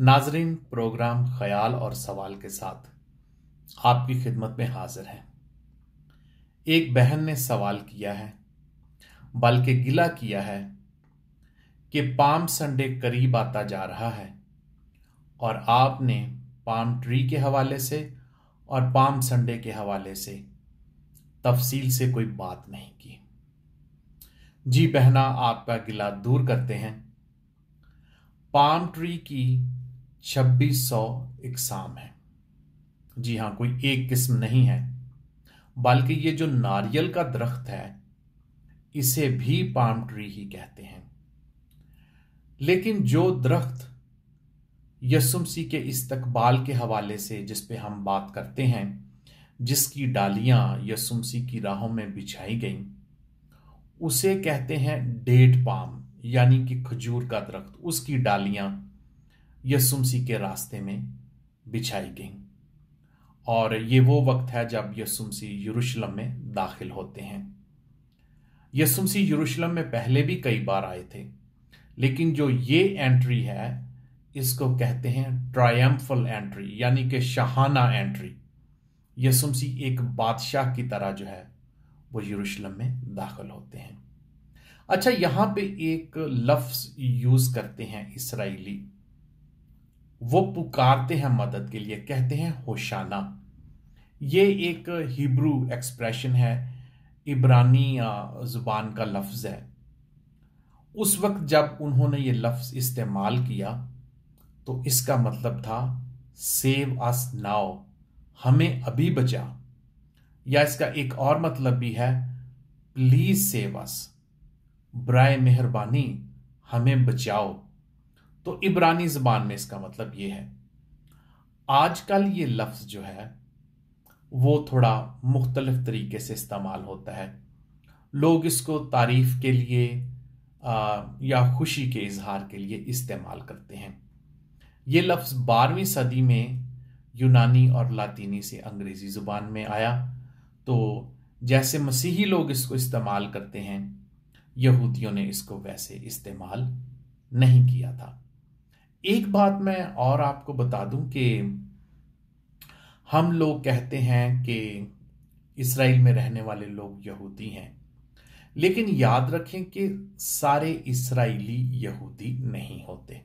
नाजरीन प्रोग्राम ख्याल और सवाल के साथ आपकी खिदमत में हाजिर हैं एक बहन ने सवाल किया है बल्कि गिला किया है कि पाम संडे करीब आता जा रहा है और आपने पाम ट्री के हवाले से और पाम संडे के हवाले से तफसील से कोई बात नहीं की जी बहना आपका गिला दूर करते हैं पाम ट्री की छब्बीस सौ इकसाम है जी हाँ कोई एक किस्म नहीं है बल्कि ये जो नारियल का दरख्त है इसे भी पाम ट्री ही कहते हैं लेकिन जो दरख्त यसुमसी के इस्तकबाल के हवाले से जिस पे हम बात करते हैं जिसकी डालियां यसुमसी की राहों में बिछाई गई उसे कहते हैं डेट पाम यानी कि खजूर का दरख्त उसकी डालियां यसुमसी के रास्ते में बिछाई गई और ये वो वक्त है जब यसुमसी यरूशलम में दाखिल होते हैं यसुमसी यरूशलम में पहले भी कई बार आए थे लेकिन जो ये एंट्री है इसको कहते हैं ट्रायम्फल एंट्री यानी कि शाहाना एंट्री यसुमसी एक बादशाह की तरह जो है वो यरूशलेम में दाखिल होते हैं अच्छा यहां पे एक लफ्ज़ यूज़ करते हैं इसराइली वो पुकारते हैं मदद के लिए कहते हैं होशाना ये एक हिब्रू एक्सप्रेशन है इब्रानी ज़ुबान का लफ्ज़ है उस वक्त जब उन्होंने ये लफ्ज़ इस्तेमाल किया तो इसका मतलब था सेव अस नाउ हमें अभी बचा या इसका एक और मतलब भी है प्लीज़ सेव अस ब्राय मेहरबानी हमें बचाओ तो इब्रानी ज़बान में इसका मतलब ये है आजकल ये लफ्ज़ जो है वो थोड़ा मुख्तलिफ तरीके से इस्तेमाल होता है लोग इसको तारीफ़ के लिए या खुशी के इजहार के लिए इस्तेमाल करते हैं ये लफ्ज़ बारहवीं सदी में यूनानी और लातीनी से अंग्रेज़ी ज़ुबान में आया तो जैसे मसीही लोग इसको इस्तेमाल करते हैं यहूदियों ने इसको वैसे इस्तेमाल नहीं किया था एक बात मैं और आपको बता दूं कि हम लोग कहते हैं कि इसराइल में रहने वाले लोग यहूदी हैं लेकिन याद रखें कि सारे इसराइली यहूदी नहीं होते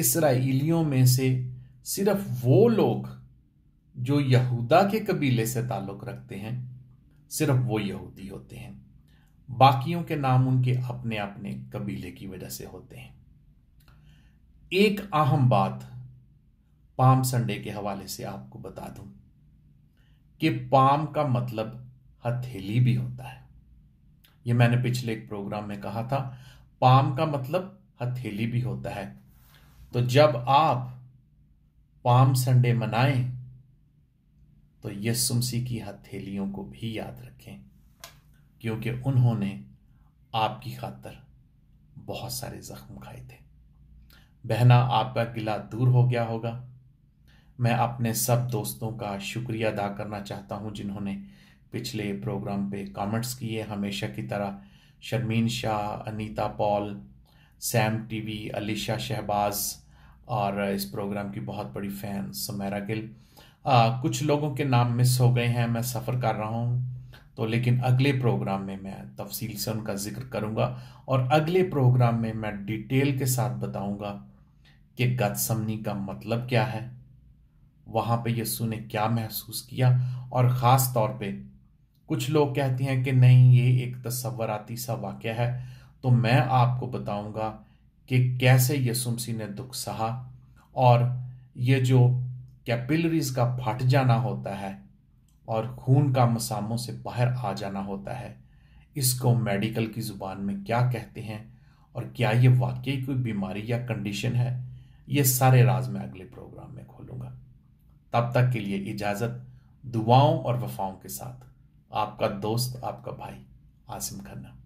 इसराइलियों में से सिर्फ वो लोग जो यहूदा के कबीले से ताल्लुक़ रखते हैं सिर्फ वो यहूदी होते हैं बाकियों के नाम उनके अपने अपने कबीले की वजह से होते हैं एक अहम बात पाम संडे के हवाले से आपको बता दूं कि पाम का मतलब हथेली भी होता है ये मैंने पिछले एक प्रोग्राम में कहा था पाम का मतलब हथेली भी होता है तो जब आप पाम संडे मनाएं तो यसुमसी की हथेलियों को भी याद रखें क्योंकि उन्होंने आपकी खातर बहुत सारे जख्म खाए थे बहना आपका गिला दूर हो गया होगा मैं अपने सब दोस्तों का शुक्रिया अदा करना चाहता हूँ जिन्होंने पिछले प्रोग्राम पे कमेंट्स किए हमेशा की तरह शर्मीन शाह अनीता पॉल सैम टीवी अलीशा शहबाज और इस प्रोग्राम की बहुत बड़ी फ़ैन समेरा गिल आ, कुछ लोगों के नाम मिस हो गए हैं मैं सफ़र कर रहा हूँ तो लेकिन अगले प्रोग्राम में मैं तफसील से उनका जिक्र करूँगा और अगले प्रोग्राम में मैं डिटेल के साथ बताऊँगा कि गतसमनी का मतलब क्या है वहां पे यसु ने क्या महसूस किया और ख़ास तौर पे कुछ लोग कहते हैं कि नहीं ये एक तस्वराती सा वाक़ है तो मैं आपको बताऊंगा कि कैसे यसुमसी ने दुख सहा और ये जो कैपिलरीज का फट जाना होता है और खून का मसामों से बाहर आ जाना होता है इसको मेडिकल की ज़ुबान में क्या कहते हैं और क्या ये वाकई कोई बीमारी या कंडीशन है ये सारे राज मैं अगले प्रोग्राम में खोलूंगा तब तक के लिए इजाजत दुआओं और वफाओं के साथ आपका दोस्त आपका भाई आसिम खन्ना